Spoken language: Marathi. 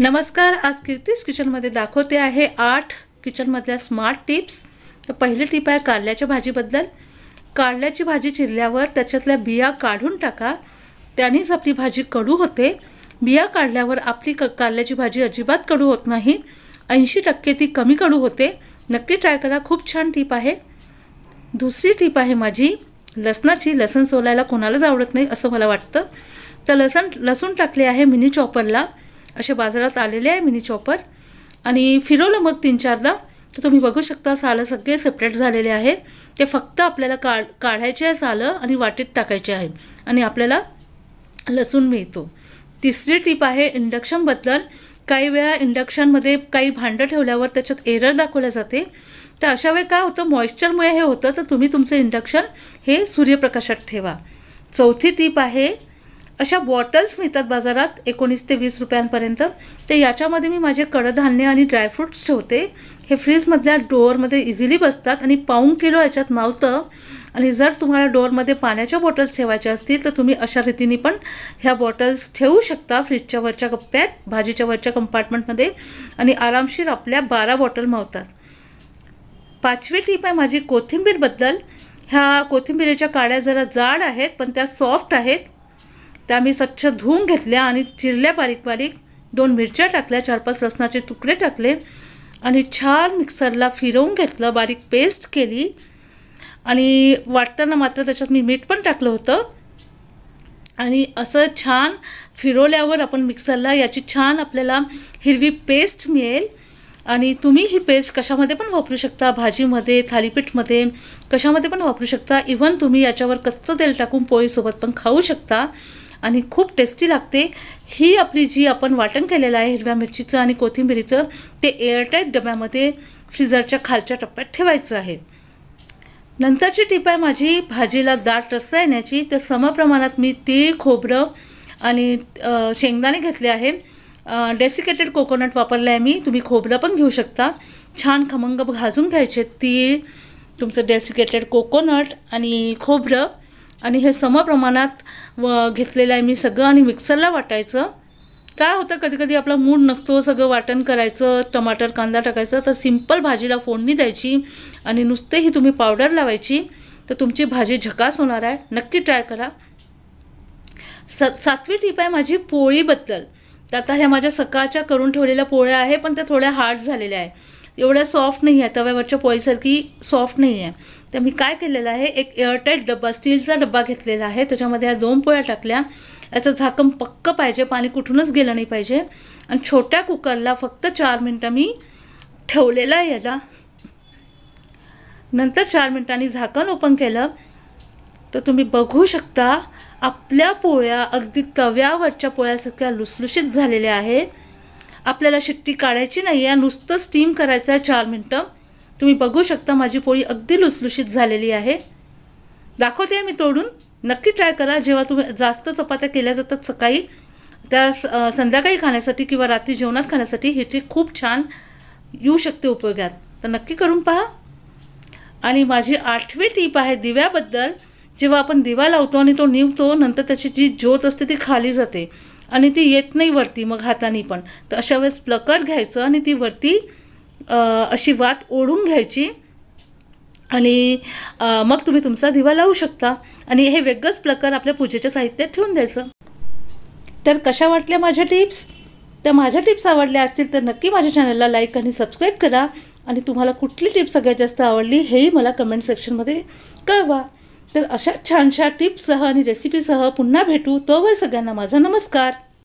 नमस्कार आज कीर्तीस किचनमध्ये दाखवते आहे आठ किचनमधल्या स्मार्ट टिप्स तर पहिली टिप आहे कारल्याच्या भाजीबद्दल कारल्याची भाजी चिरल्यावर त्याच्यातल्या बिया काढून टाका त्यानेच आपली भाजी कडू होते बिया काढल्यावर आपली क कारल्याची भाजी अजिबात कडू होत नाही ऐंशी टक्के ती कमी कडू होते नक्की ट्राय करा खूप छान टीप आहे दुसरी टीप आहे माझी लसणाची लसण सोलायला कोणालाच आवडत नाही असं मला वाटतं तर लसण लसूण टाकले आहे मिनी चॉपरला असे बाजारात आलेले आहे मिनी चॉपर आणि फिरवलं मग तीन चारदा तर तुम्ही बघू शकता सालं सगळे सेपरेट झालेले आहे ते फक्त आपल्याला काढ काढायचे आहे सालं आणि वाटीत टाकायचे आहे आणि आपल्याला लसूण मिळतो तिसरी टीप आहे इंडक्शनबद्दल काही वेळा इंडक्शनमध्ये काही भांडं ठेवल्यावर त्याच्यात एरर दाखवल्या जाते तर अशा वेळी काय होतं मॉइश्चरमुळे हे होतं तर तुम्ही तुमचं इंडक्शन हे सूर्यप्रकाशात ठेवा चौथी टीप आहे अशा बॉटल्स मिळतात बाजारात एकोणीस ते वीस रुपयांपर्यंत तर याच्यामध्ये मी माझे कडधान्य आणि ड्रायफ्रूट्स ठेवते हे फ्रीजमधल्या डोअरमध्ये इझिली बसतात आणि पाऊण किलो याच्यात मावतं आणि जर तुम्हाला डोअरमध्ये पाण्याच्या बॉटल्स ठेवायच्या असतील तर तुम्ही अशा रीतीने पण ह्या बॉटल्स ठेवू शकता फ्रीजच्या वरच्या कप्प्यात भाजीच्या वरच्या कंपार्टमेंटमध्ये आणि आरामशीर आपल्या बारा बॉटल मावतात पाचवी टीप आहे माझी कोथिंबीरबद्दल ह्या कोथिंबीरीच्या काड्या जरा जाड आहेत पण त्या सॉफ्ट आहेत त्या मी स्वच्छ धुवून घेतल्या आणि चिरल्या बारीक बारीक दोन मिरच्या टाकल्या चार पाच लसणाचे तुकडे टाकले आणि छान मिक्सरला फिरवून घेतलं बारीक पेस्ट केली आणि वाटताना मात्र त्याच्यात मी मीठ पण टाकलं होतं आणि असं छान फिरवल्यावर आपण मिक्सरला याची छान आपल्याला हिरवी पेस्ट मिळेल आणि तुम्ही ही पेस्ट कशामध्ये पण वापरू शकता भाजीमध्ये थालीपीठमध्ये कशामध्ये पण वापरू शकता इव्हन तुम्ही याच्यावर कच्चं तेल टाकून पोळीसोबत पण खाऊ शकता आणि खूप टेस्टी लागते ही आपली जी आपण वाटण केलेलं आहे हिरव्या मिरचीचं आणि कोथिंबिरीचं ते एअरटाईट डब्यामध्ये फ्रीजरच्या खालच्या टप्प्यात ठेवायचं आहे नंतरची टीप आहे माझी भाजीला दाट रस्सा येण्याची तर समप्रमाणात मी तीळ खोबरं आणि शेंगदाणे घेतले आहे डेसिकेटेड कोकोनट वापरलं आहे मी तुम्ही खोबरं पण घेऊ शकता छान खमंग भाजून घ्यायचे तीळ तुमचं डेसिकेटेड कोकोनट आणि खोबरं आणि हे समप्रमाणात व घेतलेलं आहे मी सगळं आणि मिक्सरला वाटायचं काय होतं कधी कधी आपला मूड नसतो सगळं वाटण करायचं टमाटर कांदा टाकायचं तर सिंपल भाजीला फोडणी द्यायची आणि नुसतेही तुम्ही पावडर लावायची तर तुमची भाजी झकास होणार आहे नक्की ट्राय करा स सातवी टीप आहे माझी पोळीबद्दल तर आता ह्या माझ्या सकाळच्या करून ठेवलेल्या पोळ्या आहे पण त्या थोड्या हार्ड झालेल्या आहे एवढ्या सॉफ्ट नाही आहे तव्यावरच्या पोळीसारखी सॉफ्ट नाही आहे तर मी काय केलेलं आहे एक एअरटाईट डब्बा स्टीलचा डब्बा घेतलेला आहे त्याच्यामध्ये या दोन पोळ्या टाकल्या याचं झाकण पक्कं पाहिजे पाणी कुठूनच गेलं नाही पाहिजे आणि छोट्या कुकरला फक्त चार मिनटं मी ठेवलेलं आहे याला नंतर चार मिनटांनी झाकण ओपन केलं तर तुम्ही बघू शकता आपल्या पोळ्या अगदी तव्यावरच्या पोळ्यासारख्या लुसलुशीत झालेल्या आहे आपल्याला शिट्टी काढायची नाही आहे नुसतं स्टीम करायचं आहे चार मिनटं तुम्ही बघू शकता माझी पोळी अगदी लुसलुशीत झालेली आहे दाखवते मी तोडून नक्की ट्राय करा जेव्हा तुम्ही जास्त चपात्या केल्या जातात सकाळी त्या संध्याकाळी खाण्यासाठी किंवा रात्री जेवणात खाण्यासाठी ही ट्रिक खूप छान येऊ शकते उपयोगात तर नक्की करून पहा आणि माझी आठवी टीप आहे दिव्याबद्दल जेव्हा आपण दिवा लावतो आणि तो निवतो नंतर त्याची जी ज्योत असते ती खाली जाते आणि ती येत नाही वरती मग हाताने पण तर अशा वेळेस प्लकर घ्यायचं आणि ती वरती अशी वात ओढून घ्यायची आणि मग तुम्ही तुमचा दिवा लावू शकता आणि हे वेगळंच प्लकर आपल्या पूजेच्या साहित्यात ठेवून द्यायचं तर कशा वाटल्या माझ्या टिप्स तर माझ्या टिप्स आवडल्या असतील तर नक्की माझ्या चॅनलला लाईक आणि सबस्क्राईब करा आणि तुम्हाला कुठली टिप्स सगळ्यात जास्त आवडली हेही मला कमेंट सेक्शनमध्ये कळवा तर अशा छानशा टिप्ससह आणि रेसिपीसह पुन्हा भेटू तोवर सगळ्यांना माझा नमस्कार